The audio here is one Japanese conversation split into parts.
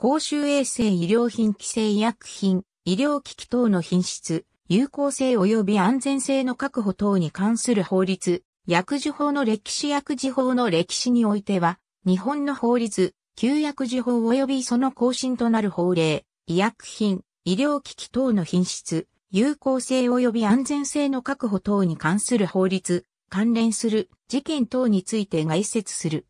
公衆衛生医療品規制医薬品、医療機器等の品質、有効性及び安全性の確保等に関する法律、薬事法の歴史薬事法の歴史においては、日本の法律、旧薬事法及びその更新となる法令、医薬品、医療機器等の品質、有効性及び安全性の確保等に関する法律、関連する事件等について概説する。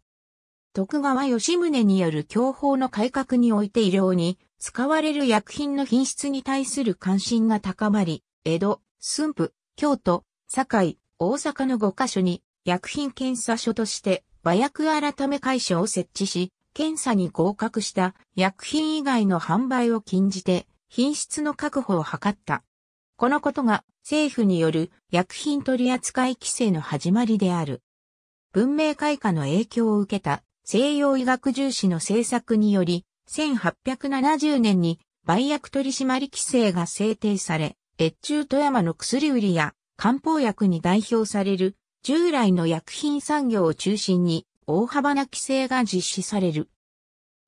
徳川吉宗による享法の改革において医療に使われる薬品の品質に対する関心が高まり、江戸、駿府、京都、堺、大阪の5カ所に薬品検査所として和薬改め会社を設置し、検査に合格した薬品以外の販売を禁じて品質の確保を図った。このことが政府による薬品取扱規制の始まりである。文明開化の影響を受けた西洋医学重視の政策により、1870年に売薬取締規制が制定され、越中富山の薬売りや漢方薬に代表される従来の薬品産業を中心に大幅な規制が実施される。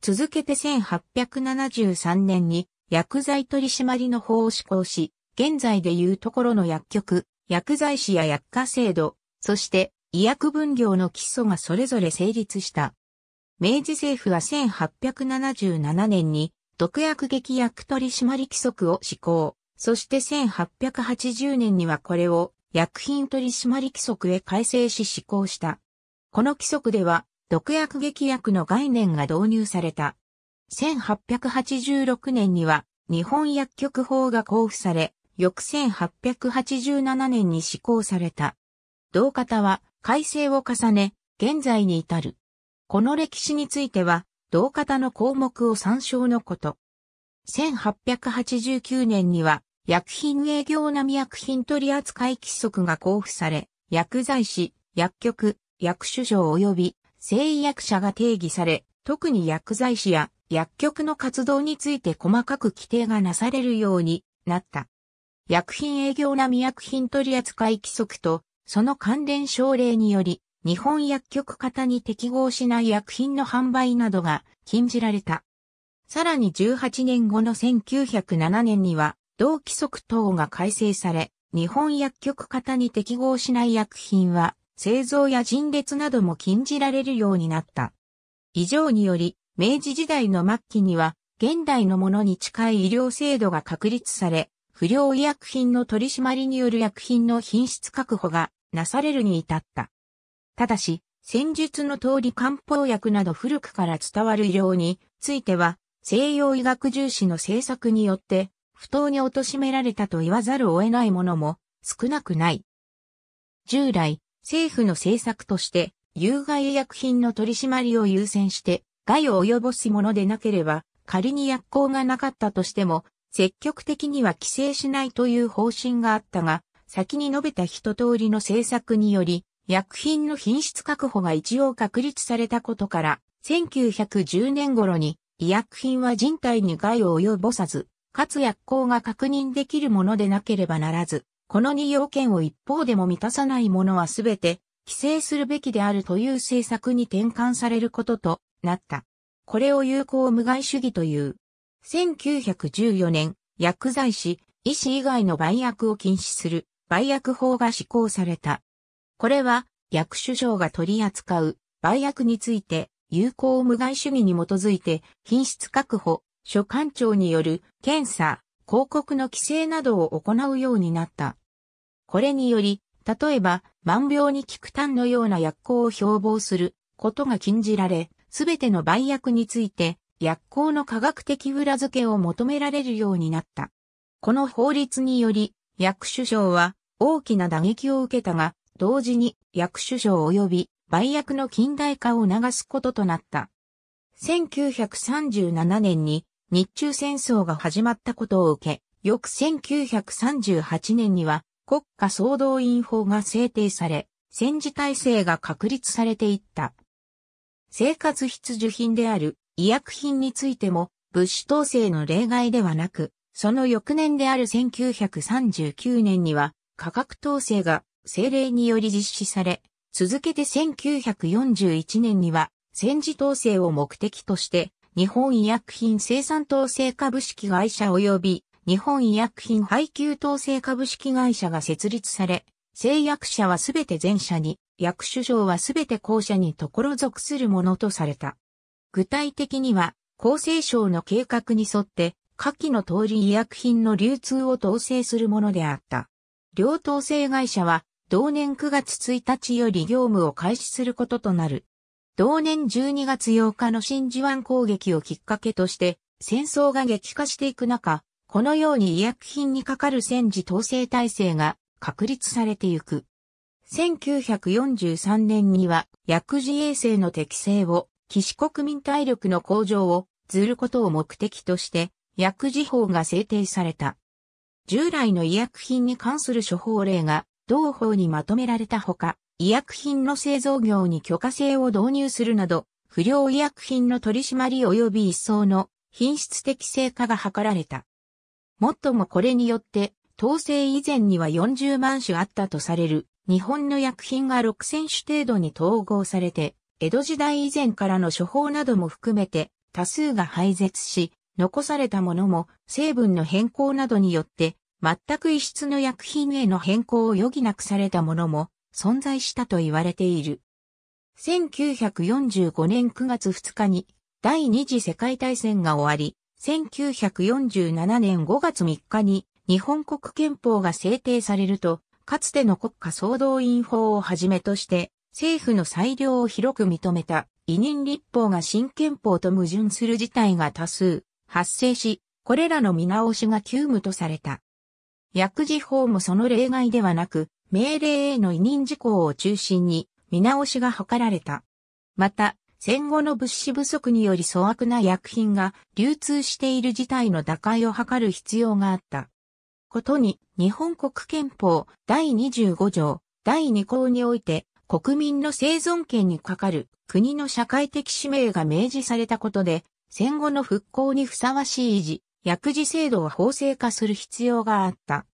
続けて1873年に薬剤取締の法を施行し、現在でいうところの薬局、薬剤師や薬価制度、そして医薬分業の基礎がそれぞれ成立した。明治政府は1877年に毒薬劇薬取締規則を施行。そして1880年にはこれを薬品取締規則へ改正し施行した。この規則では毒薬劇薬の概念が導入された。1886年には日本薬局法が交付され、翌1887年に施行された。同型は改正を重ね、現在に至る。この歴史については、同型の項目を参照のこと。1889年には、薬品営業並み薬品取扱規則が交付され、薬剤師、薬局、薬種所及び製医薬者が定義され、特に薬剤師や薬局の活動について細かく規定がなされるようになった。薬品営業並み薬品取扱規則と、その関連省令により、日本薬局型に適合しない薬品の販売などが禁じられた。さらに18年後の1907年には、同規則等が改正され、日本薬局型に適合しない薬品は、製造や陳列なども禁じられるようになった。以上により、明治時代の末期には、現代のものに近い医療制度が確立され、不良医薬品の取り締まりによる薬品の品質確保がなされるに至った。ただし、戦術の通り漢方薬など古くから伝わる医療については、西洋医学重視の政策によって、不当に貶められたと言わざるを得ないものも少なくない。従来、政府の政策として、有害医薬品の取り締まりを優先して、害を及ぼすものでなければ、仮に薬効がなかったとしても、積極的には規制しないという方針があったが、先に述べた一通りの政策により、薬品の品質確保が一応確立されたことから、1910年頃に医薬品は人体に害を及ぼさず、かつ薬効が確認できるものでなければならず、この2要件を一方でも満たさないものはすべて規制するべきであるという政策に転換されることとなった。これを有効無害主義という。1914年、薬剤師、医師以外の売薬を禁止する売薬法が施行された。これは、薬首相が取り扱う売薬について、有効無害主義に基づいて、品質確保、所管庁による検査、広告の規制などを行うようになった。これにより、例えば、万病に効く炭のような薬効を標榜することが禁じられ、すべての売薬について、薬効の科学的裏付けを求められるようになった。この法律により、薬首相は大きな打撃を受けたが、同時に薬種上及び売薬の近代化を促すこととなった。1937年に日中戦争が始まったことを受け、翌1938年には国家総動員法が制定され、戦時体制が確立されていった。生活必需品である医薬品についても物資統制の例外ではなく、その翌年である1939年には価格統制が政令により実施され、続けて1941年には戦時統制を目的として、日本医薬品生産統制株式会社及び日本医薬品配給統制株式会社が設立され、製薬者はすべて全社に、薬種上はすべて公社に所属するものとされた。具体的には、厚生省の計画に沿って、下記の通り医薬品の流通を統制するものであった。両統制会社は、同年9月1日より業務を開始することとなる。同年12月8日の真珠湾攻撃をきっかけとして、戦争が激化していく中、このように医薬品にかかる戦時統制体制が確立されていく。1943年には薬事衛生の適正を、岸国民体力の向上を、ずることを目的として、薬事法が制定された。従来の医薬品に関する処方令が同法にまとめられたほか、医薬品の製造業に許可制を導入するなど、不良医薬品の取り締まり及び一層の品質適正化が図られた。もっともこれによって、統制以前には40万種あったとされる日本の薬品が6000種程度に統合されて、江戸時代以前からの処方なども含めて多数が廃絶し、残されたものも成分の変更などによって全く異質の薬品への変更を余儀なくされたものも存在したと言われている。1945年9月2日に第二次世界大戦が終わり、1947年5月3日に日本国憲法が制定されると、かつての国家総動員法をはじめとして、政府の裁量を広く認めた委任立法が新憲法と矛盾する事態が多数発生し、これらの見直しが急務とされた。薬事法もその例外ではなく、命令への委任事項を中心に見直しが図られた。また、戦後の物資不足により粗悪な薬品が流通している事態の打開を図る必要があった。ことに、日本国憲法第25条第2項において、国民の生存権に係る国の社会的使命が明示されたことで、戦後の復興にふさわしい維持、薬事制度を法制化する必要があった。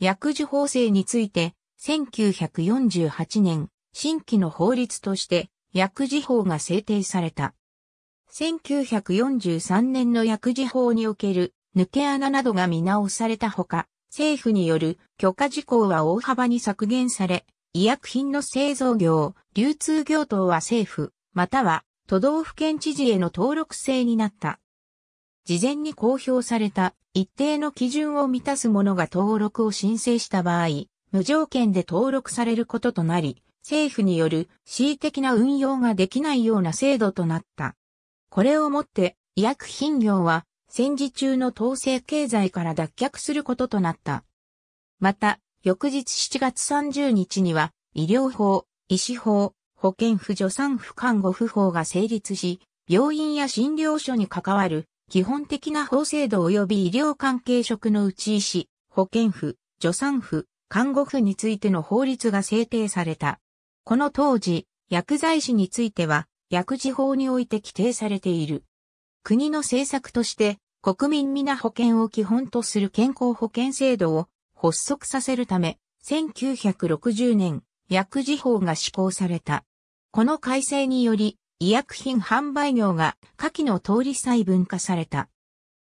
薬事法制について、1948年、新規の法律として、薬事法が制定された。1943年の薬事法における抜け穴などが見直されたほか、政府による許可事項は大幅に削減され、医薬品の製造業、流通業等は政府、または都道府県知事への登録制になった。事前に公表された一定の基準を満たす者が登録を申請した場合、無条件で登録されることとなり、政府による恣意的な運用ができないような制度となった。これをもって、医薬品業は戦時中の統制経済から脱却することとなった。また、翌日7月30日には、医療法、医師法、保健婦助産婦看護婦法が成立し、病院や診療所に関わる基本的な法制度及び医療関係職のうち医師、保健婦、助産婦、看護婦についての法律が制定された。この当時、薬剤師については、薬事法において規定されている。国の政策として、国民皆保険を基本とする健康保険制度を発足させるため、1960年、薬事法が施行された。この改正により、医薬品販売業が下記の通り細分化された。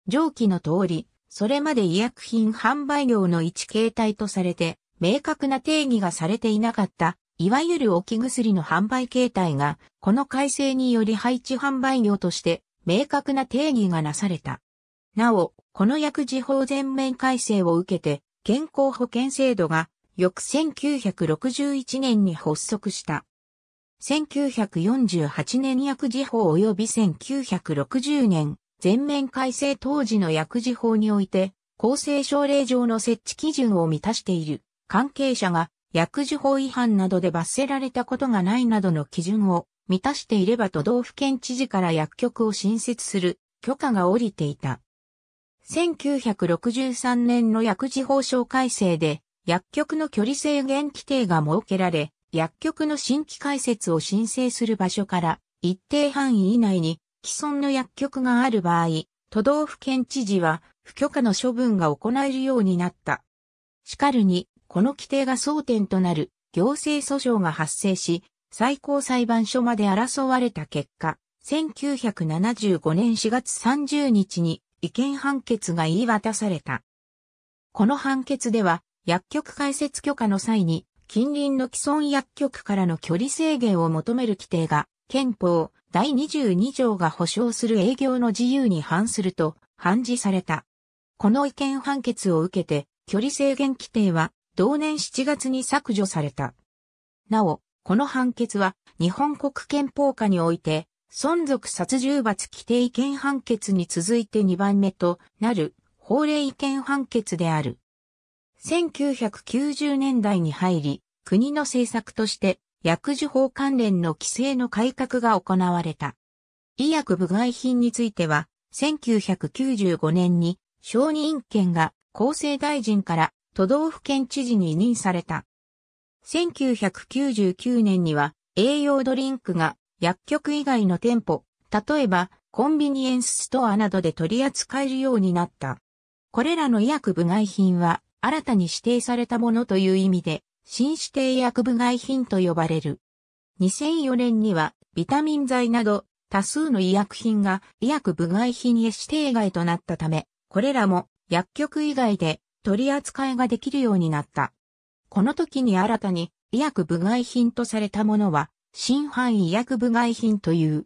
上記の通り、それまで医薬品販売業の一形態とされて、明確な定義がされていなかった、いわゆる置き薬の販売形態が、この改正により配置販売業として、明確な定義がなされた。なお、この薬事法全面改正を受けて、健康保険制度が、翌1961年に発足した。1948年薬事法及び1960年、全面改正当時の薬事法において、厚生省令上の設置基準を満たしている関係者が薬事法違反などで罰せられたことがないなどの基準を満たしていれば都道府県知事から薬局を新設する許可が下りていた。1963年の薬事法省改正で薬局の距離制限規定が設けられ、薬局の新規開設を申請する場所から一定範囲以内に既存の薬局がある場合、都道府県知事は不許可の処分が行えるようになった。しかるに、この規定が争点となる行政訴訟が発生し、最高裁判所まで争われた結果、1975年4月30日に違憲判決が言い渡された。この判決では、薬局開設許可の際に、近隣の既存薬局からの距離制限を求める規定が、憲法第22条が保障する営業の自由に反すると判事された。この意見判決を受けて、距離制限規定は同年7月に削除された。なお、この判決は日本国憲法下において、存続殺獣罰規定違憲判決に続いて2番目となる法令違憲判決である。1990年代に入り、国の政策として薬事法関連の規制の改革が行われた。医薬部外品については、1995年に承認権が厚生大臣から都道府県知事に委任された。1999年には栄養ドリンクが薬局以外の店舗、例えばコンビニエンスストアなどで取り扱えるようになった。これらの医薬部外品は新たに指定されたものという意味で、新指定薬部外品と呼ばれる。2004年には、ビタミン剤など、多数の医薬品が医薬部外品へ指定外となったため、これらも薬局以外で取り扱いができるようになった。この時に新たに医薬部外品とされたものは、新範医薬部外品という。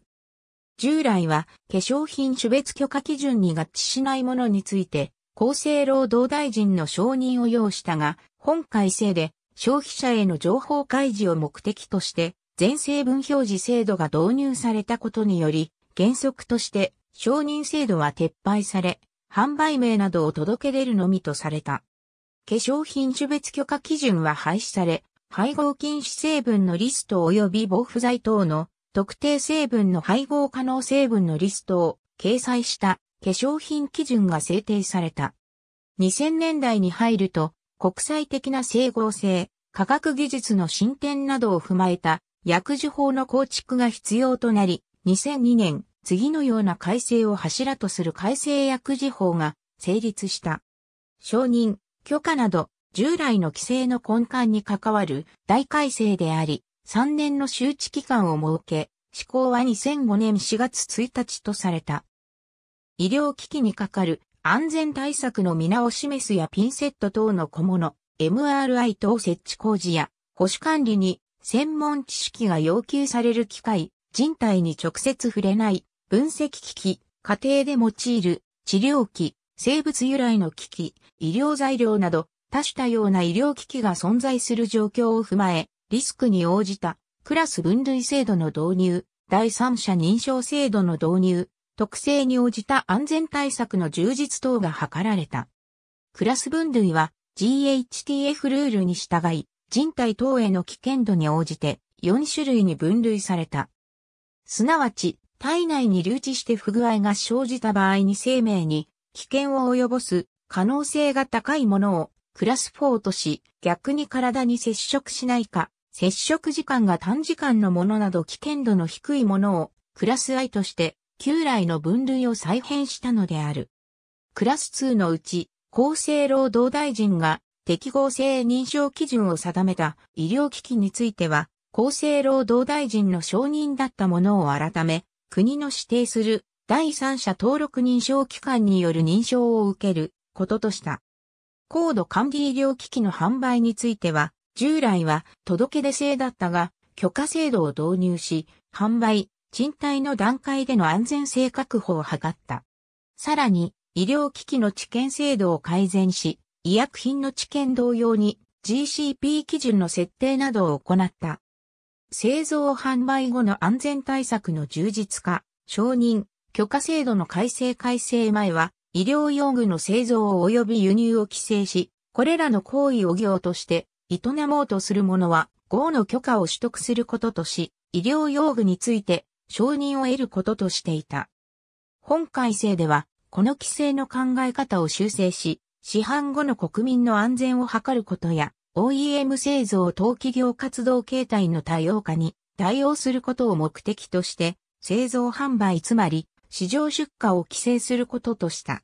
従来は化粧品種別許可基準に合致しないものについて、厚生労働大臣の承認を要したが、本改正で消費者への情報開示を目的として、全成分表示制度が導入されたことにより、原則として承認制度は撤廃され、販売名などを届け出るのみとされた。化粧品種別許可基準は廃止され、配合禁止成分のリスト及び防腐剤等の特定成分の配合可能成分のリストを掲載した化粧品基準が制定された。2000年代に入ると、国際的な整合性、科学技術の進展などを踏まえた薬事法の構築が必要となり、2002年、次のような改正を柱とする改正薬事法が成立した。承認、許可など、従来の規制の根幹に関わる大改正であり、3年の周知期間を設け、施行は2005年4月1日とされた。医療機器にかかる安全対策の見直し示すやピンセット等の小物、MRI 等設置工事や保守管理に専門知識が要求される機械、人体に直接触れない分析機器、家庭で用いる治療器、生物由来の機器、医療材料など多種多様な医療機器が存在する状況を踏まえ、リスクに応じたクラス分類制度の導入、第三者認証制度の導入、特性に応じた安全対策の充実等が図られた。クラス分類は GHTF ルールに従い、人体等への危険度に応じて4種類に分類された。すなわち、体内に留置して不具合が生じた場合に生命に危険を及ぼす可能性が高いものをクラス4とし、逆に体に接触しないか、接触時間が短時間のものなど危険度の低いものをクラス I として旧来の分類を再編したのである。クラス2のうち、厚生労働大臣が適合性認証基準を定めた医療機器については、厚生労働大臣の承認だったものを改め、国の指定する第三者登録認証機関による認証を受けることとした。高度管理医療機器の販売については、従来は届け出制だったが、許可制度を導入し、販売、賃貸の段階での安全性確保を図った。さらに、医療機器の知見制度を改善し、医薬品の知見同様に GCP 基準の設定などを行った。製造販売後の安全対策の充実化、承認、許可制度の改正改正前は、医療用具の製造及び輸入を規制し、これらの行為を業として営もうとする者は、号の許可を取得することとし、医療用具について承認を得ることとしていた。本改正では、この規制の考え方を修正し、市販後の国民の安全を図ることや、OEM 製造等企業活動形態の多様化に対応することを目的として、製造販売つまり市場出荷を規制することとした。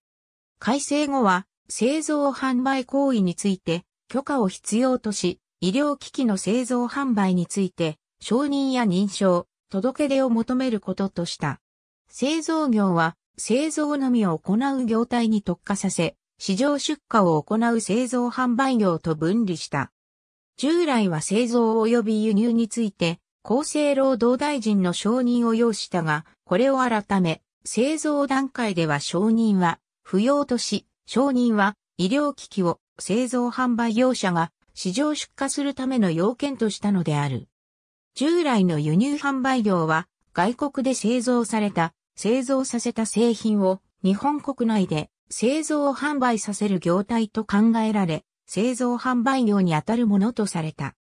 改正後は、製造販売行為について許可を必要とし、医療機器の製造販売について承認や認証、届け出を求めることとした。製造業は製造のみを行う業態に特化させ、市場出荷を行う製造販売業と分離した。従来は製造及び輸入について、厚生労働大臣の承認を要したが、これを改め、製造段階では承認は不要とし、承認は医療機器を製造販売業者が市場出荷するための要件としたのである。従来の輸入販売業は、外国で製造された、製造させた製品を日本国内で製造を販売させる業態と考えられ、製造販売業にあたるものとされた。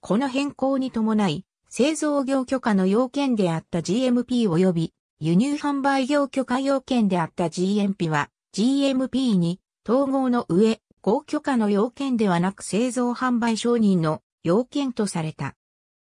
この変更に伴い、製造業許可の要件であった GMP 及び輸入販売業許可要件であった GMP は GMP に統合の上、合許可の要件ではなく製造販売承認の要件とされた。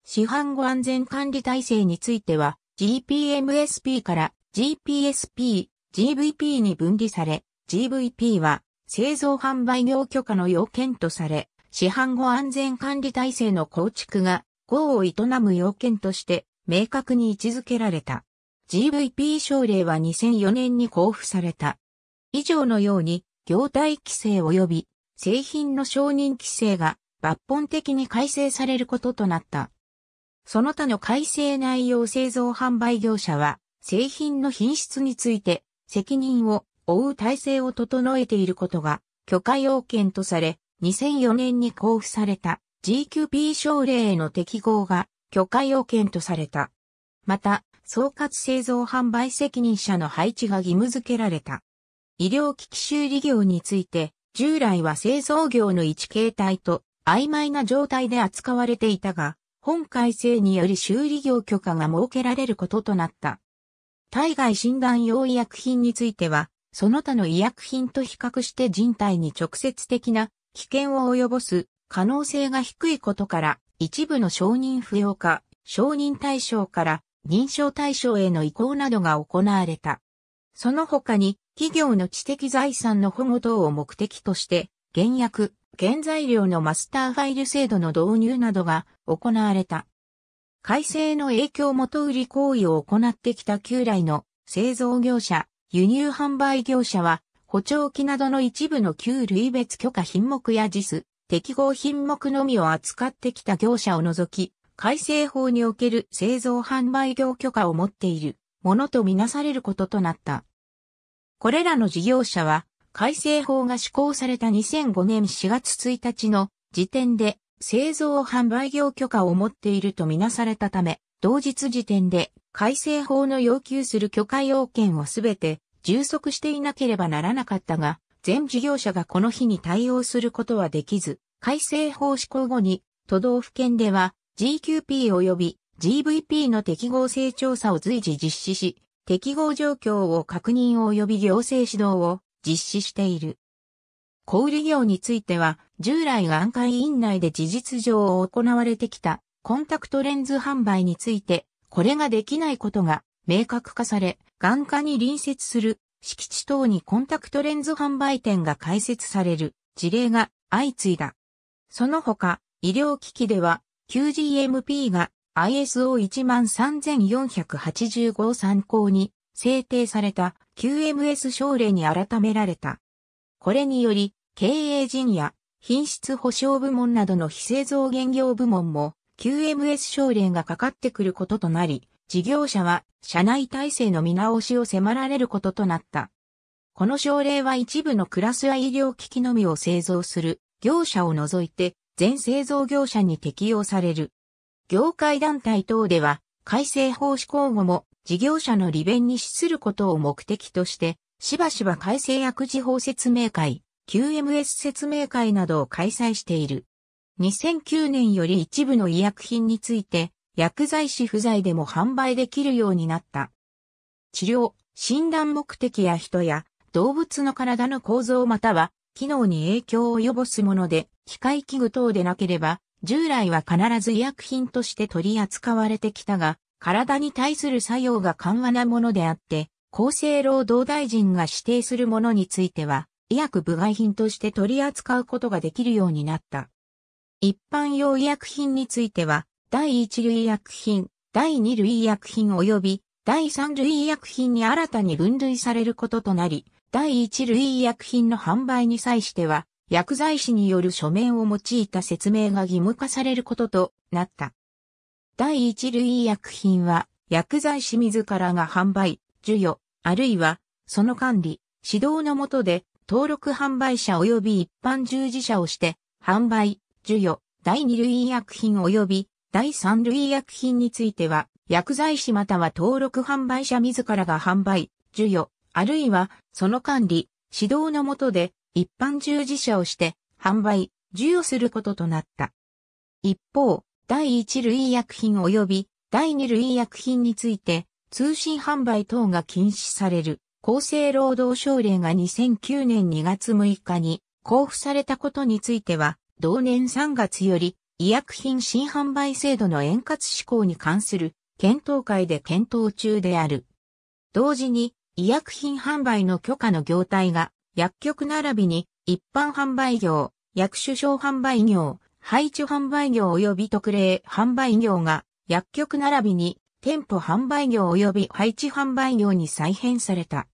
市販後安全管理体制については GPMSP から GPSP、GVP に分離され、GVP は製造販売業許可の要件とされ、市販後安全管理体制の構築が、業を営む要件として明確に位置づけられた。GVP 省令は2004年に交付された。以上のように、業態規制及び製品の承認規制が抜本的に改正されることとなった。その他の改正内容製造販売業者は、製品の品質について、責任を負う体制を整えていることが、許可要件とされ、2004年に交付された GQP 省令への適合が許可要件とされた。また、総括製造販売責任者の配置が義務付けられた。医療機器修理業について、従来は製造業の一形態と曖昧な状態で扱われていたが、本改正により修理業許可が設けられることとなった。体外診断用医薬品については、その他の医薬品と比較して人体に直接的な危険を及ぼす可能性が低いことから、一部の承認不要化、承認対象から認証対象への移行などが行われた。その他に、企業の知的財産の保護等を目的として、原薬、原材料のマスターファイル制度の導入などが行われた。改正の影響元売り行為を行ってきた旧来の製造業者、輸入販売業者は、補聴器などの一部の旧類別許可品目や JIS、適合品目のみを扱ってきた業者を除き、改正法における製造販売業許可を持っているものとみなされることとなった。これらの事業者は、改正法が施行された2005年4月1日の時点で製造販売業許可を持っているとみなされたため、同日時点で改正法の要求する許可要件をすべて充足していなければならなかったが、全事業者がこの日に対応することはできず、改正法施行後に都道府県では GQP 及び GVP の適合性調査を随時実施し、適合状況を確認及び行政指導を実施している。小売業については、従来眼科医院内で事実上行われてきたコンタクトレンズ販売について、これができないことが明確化され、眼科に隣接する敷地等にコンタクトレンズ販売店が開設される事例が相次いだ。その他、医療機器では QGMP が ISO13485 参考に制定された QMS 省令に改められた。これにより、経営陣や品質保証部門などの非製造原業部門も QMS 省令がかかってくることとなり、事業者は社内体制の見直しを迫られることとなった。この省令は一部のクラスや医療機器のみを製造する業者を除いて全製造業者に適用される。業界団体等では改正法施行後も事業者の利便に資することを目的として、しばしば改正薬事法説明会、QMS 説明会などを開催している。2009年より一部の医薬品について、薬剤師不在でも販売できるようになった。治療、診断目的や人や動物の体の構造または機能に影響を及ぼすもので、機械器具等でなければ、従来は必ず医薬品として取り扱われてきたが、体に対する作用が緩和なものであって、厚生労働大臣が指定するものについては、医薬部外品として取り扱うことができるようになった。一般用医薬品については、第一類医薬品、第二類医薬品及び第三類医薬品に新たに分類されることとなり、第一類医薬品の販売に際しては、薬剤師による書面を用いた説明が義務化されることとなった。第一類医薬品は、薬剤師自らが販売、授与、あるいは、その管理、指導の下で、登録販売者及び一般従事者をして、販売、授与、第二類医薬品及び、第三類医薬品については、薬剤師または登録販売者自らが販売、授与、あるいは、その管理、指導の下で、一般従事者をして、販売、授与することとなった。一方、第1類医薬品及び第2類医薬品について、通信販売等が禁止される厚生労働省令が2009年2月6日に交付されたことについては、同年3月より医薬品新販売制度の円滑施行に関する検討会で検討中である。同時に医薬品販売の許可の業態が薬局並びに一般販売業、薬種商販売業、配置販売業及び特例販売業が薬局並びに店舗販売業及び配置販売業に再編された。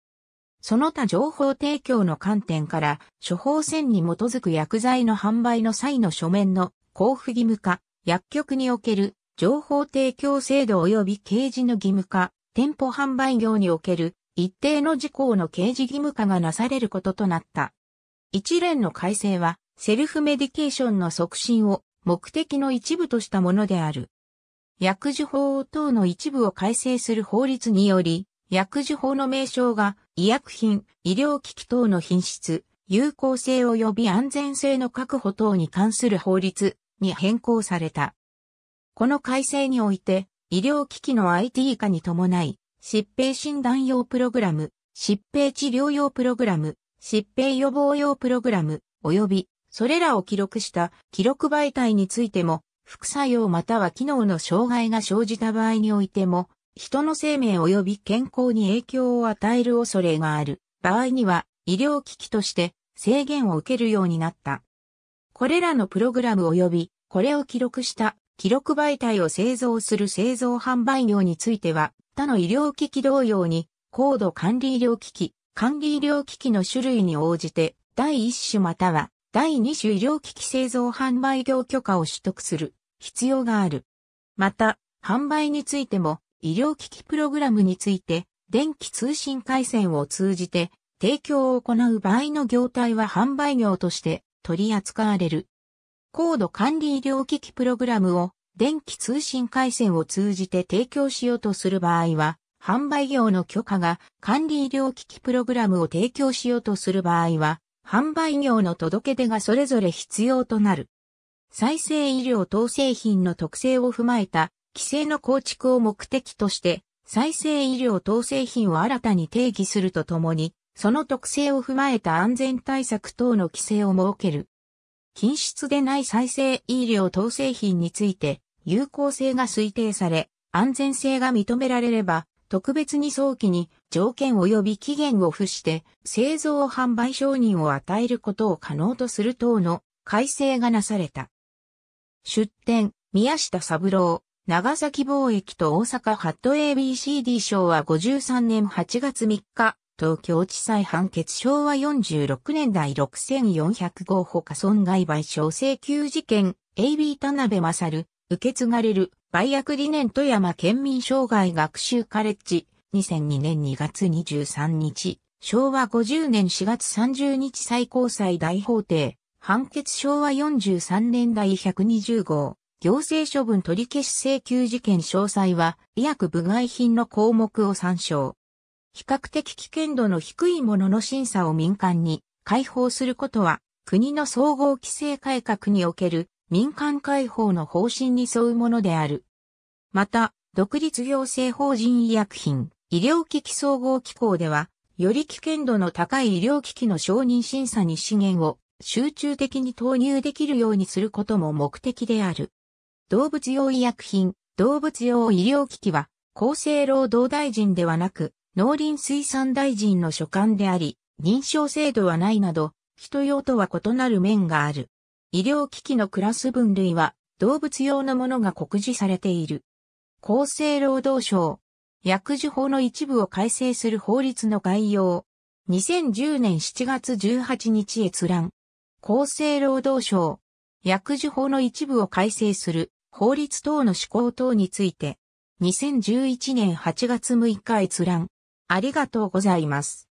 その他情報提供の観点から処方箋に基づく薬剤の販売の際の書面の交付義務化、薬局における情報提供制度及び掲示の義務化、店舗販売業における一定の事項の掲示義務化がなされることとなった。一連の改正はセルフメディケーションの促進を目的の一部としたものである。薬事法等の一部を改正する法律により、薬事法の名称が医薬品、医療機器等の品質、有効性及び安全性の確保等に関する法律に変更された。この改正において、医療機器の IT 化に伴い、疾病診断用プログラム、疾病治療用プログラム、疾病予防用プログラム、及びそれらを記録した記録媒体についても、副作用または機能の障害が生じた場合においても、人の生命及び健康に影響を与える恐れがある場合には、医療機器として制限を受けるようになった。これらのプログラム及び、これを記録した記録媒体を製造する製造販売業については、他の医療機器同様に、高度管理医療機器、管理医療機器の種類に応じて、第一種または第2種医療機器製造販売業許可を取得する必要がある。また、販売についても医療機器プログラムについて電気通信回線を通じて提供を行う場合の業態は販売業として取り扱われる。高度管理医療機器プログラムを電気通信回線を通じて提供しようとする場合は、販売業の許可が管理医療機器プログラムを提供しようとする場合は、販売業の届け出がそれぞれ必要となる。再生医療等製品の特性を踏まえた規制の構築を目的として、再生医療等製品を新たに定義するとともに、その特性を踏まえた安全対策等の規制を設ける。品質でない再生医療等製品について、有効性が推定され、安全性が認められれば、特別に早期に条件及び期限を付して製造販売承認を与えることを可能とする等の改正がなされた。出展、宮下三郎、長崎貿易と大阪ハット ABCD 賞は53年8月3日、東京地裁判決昭和46年第6400号他損害賠償請求事件 AB 田辺勝、受け継がれる売約理念富山県民障害学習カレッジ、2002年2月23日、昭和50年4月30日最高裁大法廷、判決昭和43年第120号、行政処分取り消し請求事件詳細は、医薬部外品の項目を参照。比較的危険度の低いものの審査を民間に開放することは、国の総合規制改革における民間解放の方針に沿うものである。また、独立行政法人医薬品、医療機器総合機構では、より危険度の高い医療機器の承認審査に資源を集中的に投入できるようにすることも目的である。動物用医薬品、動物用医療機器は、厚生労働大臣ではなく、農林水産大臣の所管であり、認証制度はないなど、人用とは異なる面がある。医療機器のクラス分類は動物用のものが告示されている。厚生労働省、薬事法の一部を改正する法律の概要、2010年7月18日閲覧、厚生労働省、薬事法の一部を改正する法律等の施行等について、2011年8月6日閲覧、ありがとうございます。